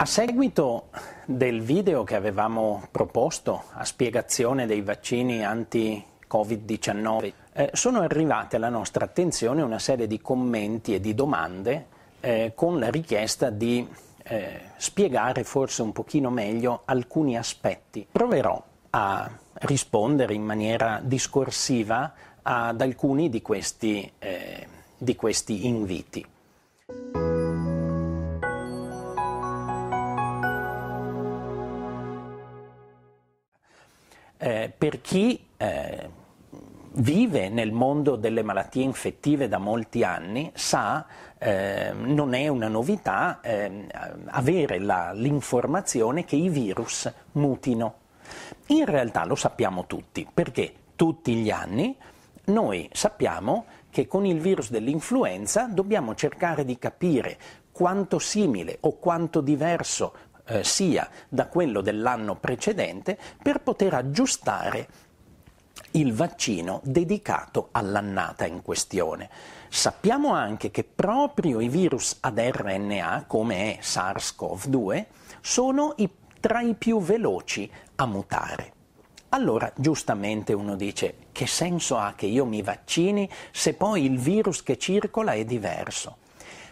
A seguito del video che avevamo proposto a spiegazione dei vaccini anti-Covid-19, eh, sono arrivate alla nostra attenzione una serie di commenti e di domande eh, con la richiesta di eh, spiegare forse un pochino meglio alcuni aspetti. Proverò a rispondere in maniera discorsiva ad alcuni di questi, eh, di questi inviti. per chi eh, vive nel mondo delle malattie infettive da molti anni sa eh, non è una novità eh, avere la, l'informazione che i virus mutino. In realtà lo sappiamo tutti, perché tutti gli anni noi sappiamo che con il virus dell'influenza dobbiamo cercare di capire quanto simile o quanto diverso eh, sia da quello dell'anno precedente per poter aggiustare il vaccino dedicato all'annata in questione. Sappiamo anche che proprio i virus ad RNA, come è SARS-CoV-2, sono i, tra i più veloci a mutare. Allora, giustamente uno dice, che senso ha che io mi vaccini se poi il virus che circola è diverso?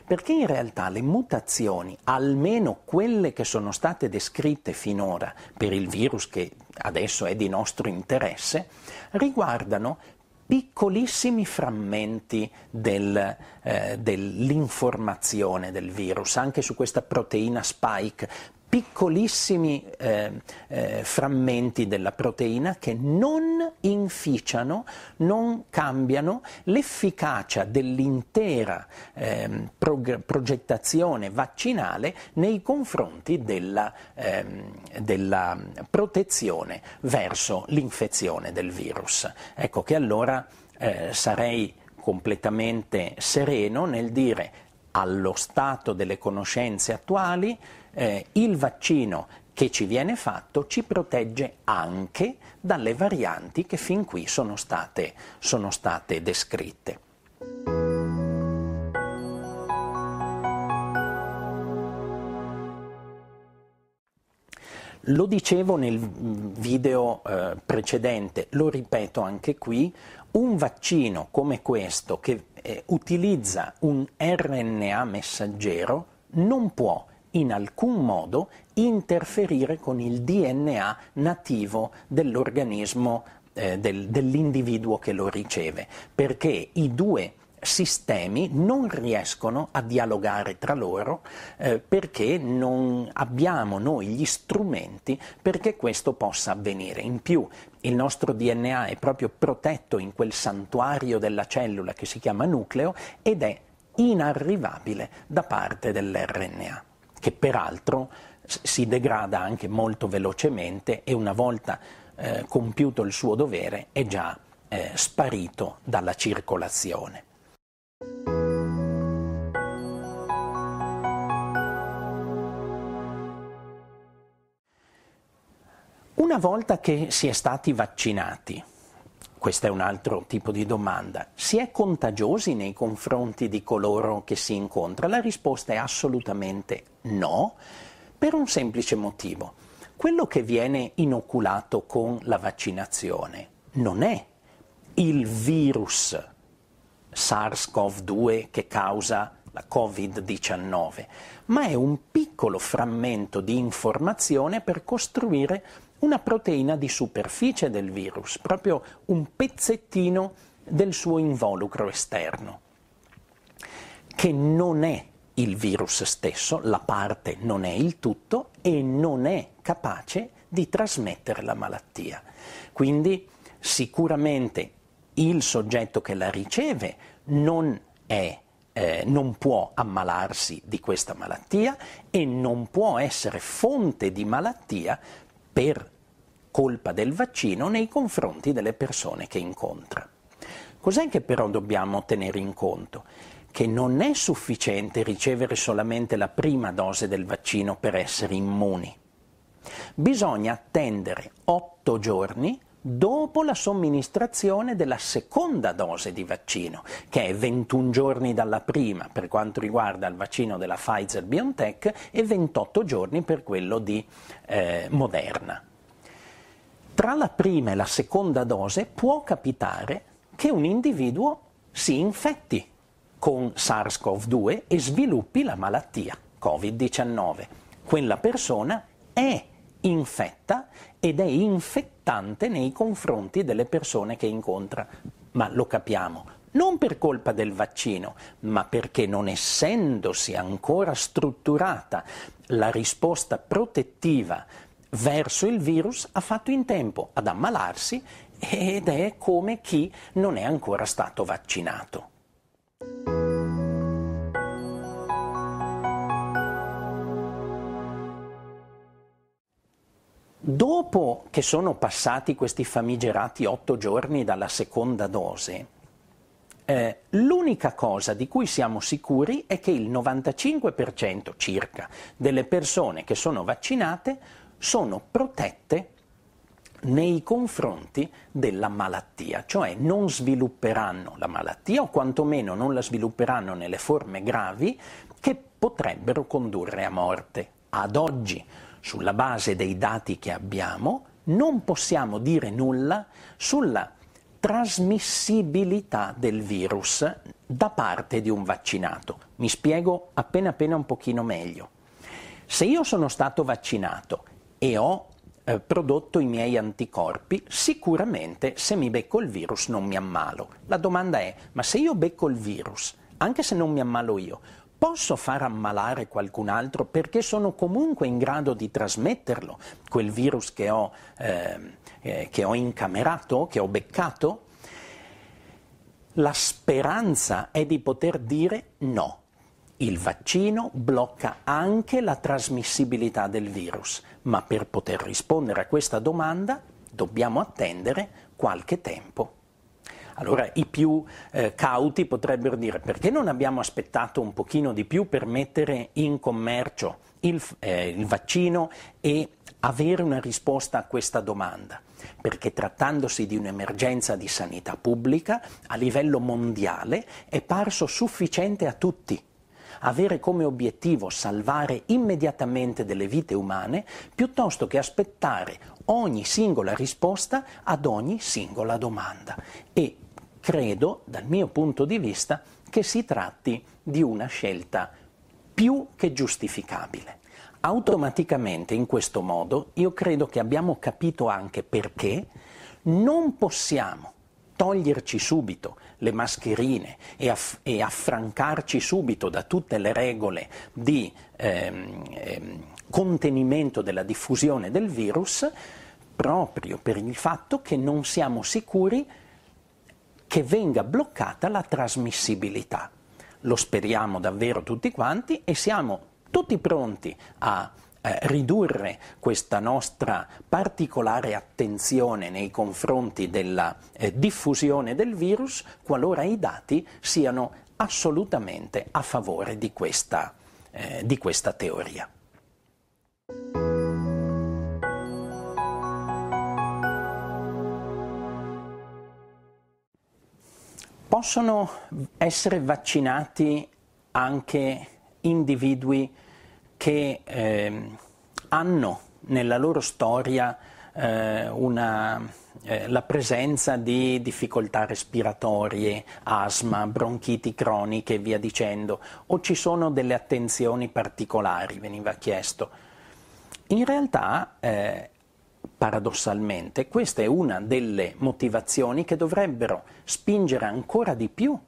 perché in realtà le mutazioni, almeno quelle che sono state descritte finora per il virus che adesso è di nostro interesse, riguardano piccolissimi frammenti del, eh, dell'informazione del virus, anche su questa proteina spike, piccolissimi eh, eh, frammenti della proteina che non inficiano, non cambiano l'efficacia dell'intera eh, prog- progettazione vaccinale nei confronti della, ehm, della protezione verso l'infezione del virus. Ecco che allora eh, sarei completamente sereno nel dire allo stato delle conoscenze attuali eh, il vaccino che ci viene fatto ci protegge anche dalle varianti che fin qui sono state, sono state descritte. Lo dicevo nel video eh, precedente, lo ripeto anche qui, un vaccino come questo che eh, utilizza un RNA messaggero non può in alcun modo interferire con il DNA nativo dell'organismo, eh, del, dell'individuo che lo riceve, perché i due sistemi non riescono a dialogare tra loro eh, perché non abbiamo noi gli strumenti perché questo possa avvenire. In più il nostro DNA è proprio protetto in quel santuario della cellula che si chiama nucleo ed è inarrivabile da parte dell'RNA che peraltro si degrada anche molto velocemente e una volta eh, compiuto il suo dovere è già eh, sparito dalla circolazione. Una volta che si è stati vaccinati, questo è un altro tipo di domanda. Si è contagiosi nei confronti di coloro che si incontra? La risposta è assolutamente no, per un semplice motivo. Quello che viene inoculato con la vaccinazione non è il virus SARS-CoV-2 che causa la Covid-19, ma è un piccolo frammento di informazione per costruire una proteina di superficie del virus, proprio un pezzettino del suo involucro esterno, che non è il virus stesso, la parte non è il tutto e non è capace di trasmettere la malattia. Quindi sicuramente il soggetto che la riceve non, è, eh, non può ammalarsi di questa malattia e non può essere fonte di malattia per colpa del vaccino nei confronti delle persone che incontra. Cos'è che però dobbiamo tenere in conto? Che non è sufficiente ricevere solamente la prima dose del vaccino per essere immuni. Bisogna attendere 8 giorni dopo la somministrazione della seconda dose di vaccino, che è 21 giorni dalla prima per quanto riguarda il vaccino della Pfizer BioNTech e 28 giorni per quello di eh, Moderna tra la prima e la seconda dose può capitare che un individuo si infetti con SARS-CoV-2 e sviluppi la malattia Covid-19. Quella persona è infetta ed è infettante nei confronti delle persone che incontra, ma lo capiamo, non per colpa del vaccino, ma perché non essendosi ancora strutturata la risposta protettiva verso il virus ha fatto in tempo ad ammalarsi ed è come chi non è ancora stato vaccinato. Dopo che sono passati questi famigerati otto giorni dalla seconda dose, eh, l'unica cosa di cui siamo sicuri è che il 95% circa delle persone che sono vaccinate sono protette nei confronti della malattia, cioè non svilupperanno la malattia o quantomeno non la svilupperanno nelle forme gravi che potrebbero condurre a morte. Ad oggi, sulla base dei dati che abbiamo, non possiamo dire nulla sulla trasmissibilità del virus da parte di un vaccinato. Mi spiego appena appena un pochino meglio. Se io sono stato vaccinato e ho eh, prodotto i miei anticorpi, sicuramente se mi becco il virus non mi ammalo. La domanda è, ma se io becco il virus, anche se non mi ammalo io, posso far ammalare qualcun altro perché sono comunque in grado di trasmetterlo, quel virus che ho, ehm, eh, che ho incamerato, che ho beccato? La speranza è di poter dire no. Il vaccino blocca anche la trasmissibilità del virus, ma per poter rispondere a questa domanda dobbiamo attendere qualche tempo. Allora i più eh, cauti potrebbero dire perché non abbiamo aspettato un pochino di più per mettere in commercio il, eh, il vaccino e avere una risposta a questa domanda, perché trattandosi di un'emergenza di sanità pubblica a livello mondiale è parso sufficiente a tutti avere come obiettivo salvare immediatamente delle vite umane piuttosto che aspettare ogni singola risposta ad ogni singola domanda. E credo, dal mio punto di vista, che si tratti di una scelta più che giustificabile. Automaticamente in questo modo io credo che abbiamo capito anche perché non possiamo toglierci subito le mascherine e, aff- e affrancarci subito da tutte le regole di ehm, ehm, contenimento della diffusione del virus proprio per il fatto che non siamo sicuri che venga bloccata la trasmissibilità. Lo speriamo davvero tutti quanti e siamo tutti pronti a eh, ridurre questa nostra particolare attenzione nei confronti della eh, diffusione del virus qualora i dati siano assolutamente a favore di questa, eh, di questa teoria. Possono essere vaccinati anche individui che eh, hanno nella loro storia eh, una, eh, la presenza di difficoltà respiratorie, asma, bronchiti croniche e via dicendo, o ci sono delle attenzioni particolari, veniva chiesto. In realtà eh, paradossalmente, questa è una delle motivazioni che dovrebbero spingere ancora di più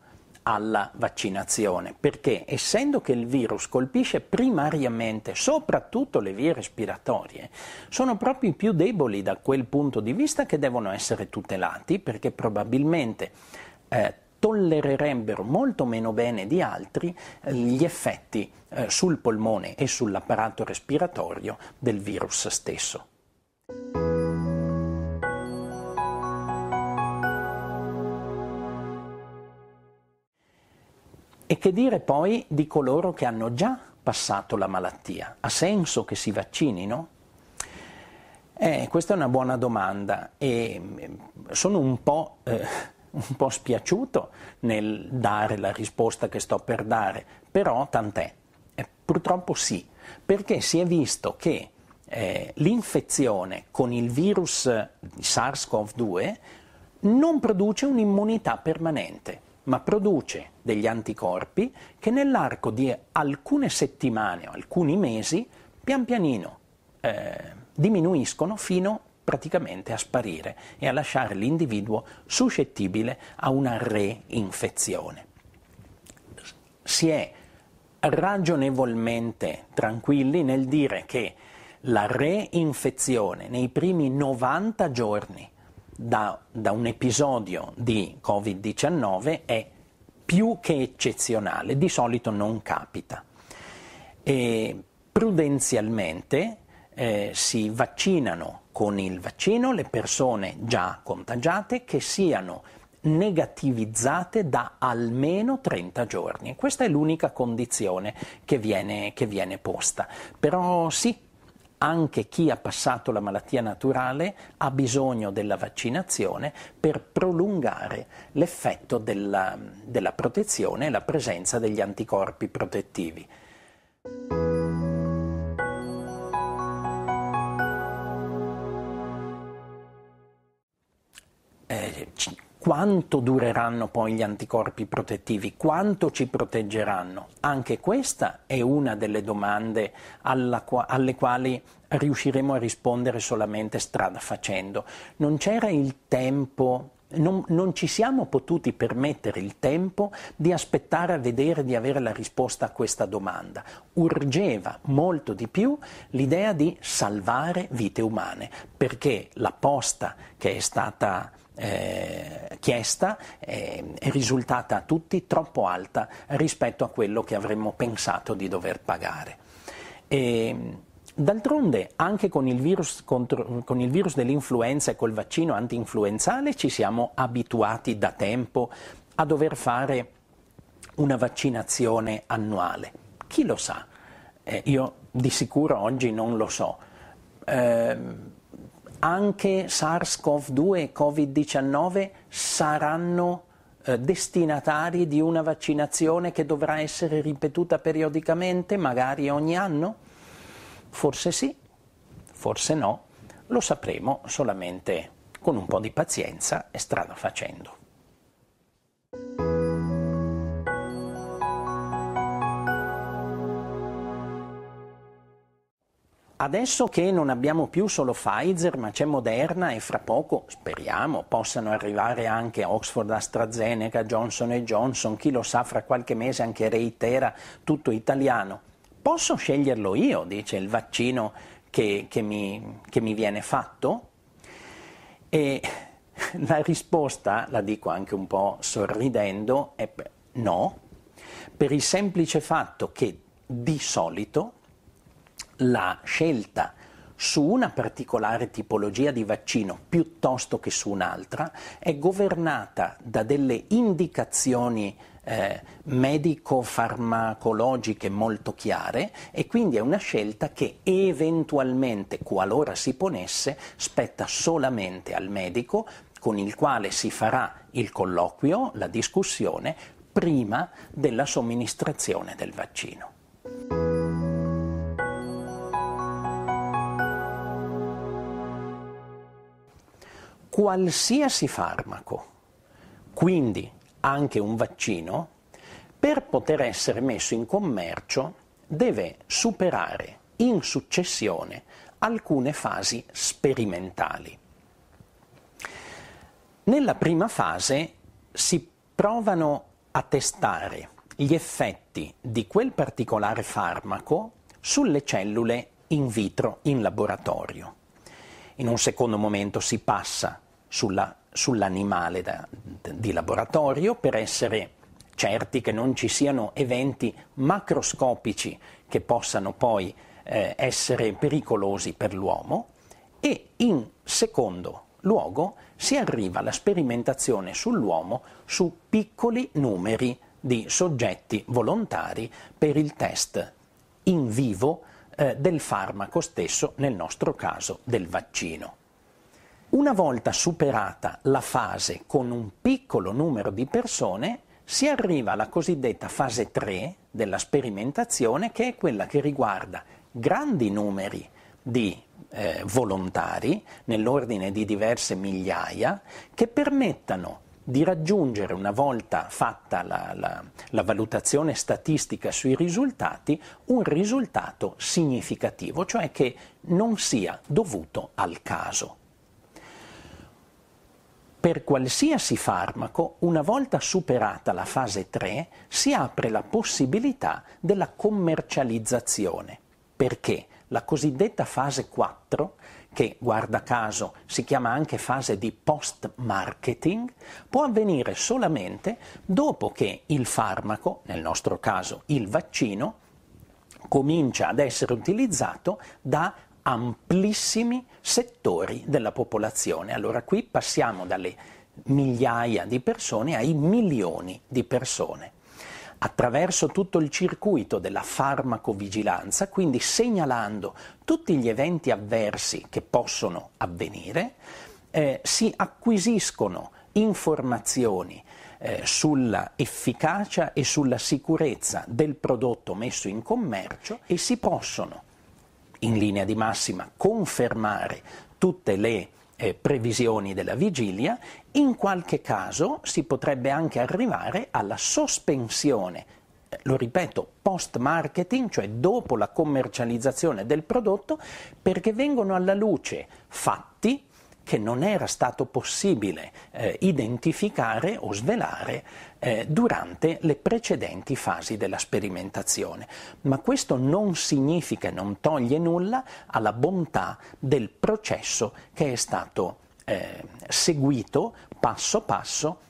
alla vaccinazione, perché essendo che il virus colpisce primariamente soprattutto le vie respiratorie, sono proprio i più deboli da quel punto di vista che devono essere tutelati, perché probabilmente eh, tollererebbero molto meno bene di altri eh, gli effetti eh, sul polmone e sull'apparato respiratorio del virus stesso. E che dire poi di coloro che hanno già passato la malattia? Ha senso che si vaccinino? Eh, questa è una buona domanda e mm, sono un po', eh, un po' spiaciuto nel dare la risposta che sto per dare, però tant'è. Eh, purtroppo sì, perché si è visto che eh, l'infezione con il virus eh, SARS-CoV-2 non produce un'immunità permanente ma produce degli anticorpi che nell'arco di alcune settimane o alcuni mesi, pian pianino, eh, diminuiscono fino praticamente a sparire e a lasciare l'individuo suscettibile a una reinfezione. Si è ragionevolmente tranquilli nel dire che la reinfezione nei primi 90 giorni da, da un episodio di Covid-19 è più che eccezionale, di solito non capita. E prudenzialmente eh, si vaccinano con il vaccino le persone già contagiate che siano negativizzate da almeno 30 giorni. Questa è l'unica condizione che viene, che viene posta. Però sì, anche chi ha passato la malattia naturale ha bisogno della vaccinazione per prolungare l'effetto della, della protezione e la presenza degli anticorpi protettivi. Eh, quanto dureranno poi gli anticorpi protettivi? Quanto ci proteggeranno? Anche questa è una delle domande qua- alle quali riusciremo a rispondere solamente strada facendo. Non c'era il tempo non, non, ci siamo potuti permettere il tempo di aspettare a vedere di avere la risposta a questa domanda. Urgeva molto di più l'idea di salvare vite umane, perché la posta che è stata eh, chiesta eh, è risultata a tutti troppo alta rispetto a quello che avremmo pensato di dover pagare. E, D'altronde, anche con il, virus, contro, con il, virus dell'influenza e col vaccino anti-influenzale ci siamo abituati da tempo a dover fare una vaccinazione annuale. Chi lo sa? Eh, io di sicuro oggi non lo so. Eh, anche SARS-CoV-2 e Covid-19 saranno eh, destinatari di una vaccinazione che dovrà essere ripetuta periodicamente, magari ogni anno? Forse sì, forse no, lo sapremo solamente con un po' di pazienza e strada facendo. Adesso che non abbiamo più solo Pfizer, ma c'è Moderna e fra poco, speriamo, possano arrivare anche Oxford, AstraZeneca, Johnson Johnson, chi lo sa, fra qualche mese anche Reitera, tutto italiano. Posso sceglierlo io, dice il vaccino che, che, mi, che mi viene fatto? E la risposta, la dico anche un po' sorridendo, è no, per il semplice fatto che di solito la scelta su una particolare tipologia di vaccino piuttosto che su un'altra è governata da delle indicazioni eh, medico-farmacologiche molto chiare e quindi è una scelta che eventualmente, qualora si ponesse, spetta solamente al medico con il quale si farà il colloquio, la discussione, prima della somministrazione del vaccino. qualsiasi farmaco, quindi anche un vaccino, per poter essere messo in commercio deve superare in successione alcune fasi sperimentali. Nella prima fase si provano a testare gli effetti di quel particolare farmaco sulle cellule in vitro in laboratorio. In un secondo momento si passa sulla, sull'animale da, di laboratorio per essere certi che non ci siano eventi macroscopici che possano poi eh, essere pericolosi per l'uomo e in secondo luogo si arriva alla sperimentazione sull'uomo su piccoli numeri di soggetti volontari per il test in vivo eh, del farmaco stesso, nel nostro caso del vaccino. Una volta superata la fase con un piccolo numero di persone, si arriva alla cosiddetta fase 3 della sperimentazione, che è quella che riguarda grandi numeri di eh, volontari, nell'ordine di diverse migliaia, che permettano di raggiungere, una volta fatta la, la, la, valutazione statistica sui risultati, un risultato significativo, cioè che non sia dovuto al caso. Per qualsiasi farmaco, una volta superata la fase 3, si apre la possibilità della commercializzazione. Perché? la cosiddetta fase 4, che guarda caso si chiama anche fase di post-marketing, può avvenire solamente dopo che il farmaco, nel nostro caso il vaccino, comincia ad essere utilizzato da amplissimi settori della popolazione. Allora qui passiamo dalle migliaia di persone ai milioni di persone attraverso tutto il circuito della farmacovigilanza, quindi segnalando tutti gli eventi avversi che possono avvenire, eh, si acquisiscono informazioni eh, sulla efficacia e sulla sicurezza del prodotto messo in commercio e si possono in linea di massima confermare tutte le eh, previsioni della vigilia, in qualche caso si potrebbe anche arrivare alla sospensione, eh, lo ripeto, post marketing, cioè dopo la commercializzazione del prodotto, perché vengono alla luce fatti che non era stato possibile eh, identificare o svelare eh, durante le precedenti fasi della sperimentazione. Ma questo non significa, e non toglie nulla alla bontà del processo che è stato eh, seguito passo passo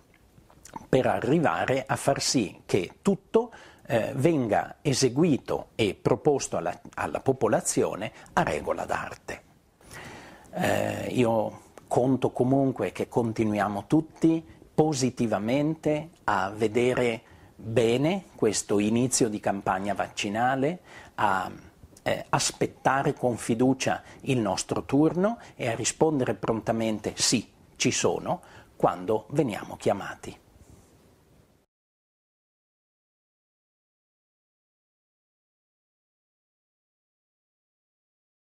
per arrivare a far sì che tutto eh, venga eseguito e proposto alla, alla popolazione a regola d'arte. Eh, io conto comunque che continuiamo tutti positivamente a vedere bene questo inizio di campagna vaccinale, a eh, aspettare con fiducia il nostro turno e a rispondere prontamente sì, ci sono, quando veniamo chiamati.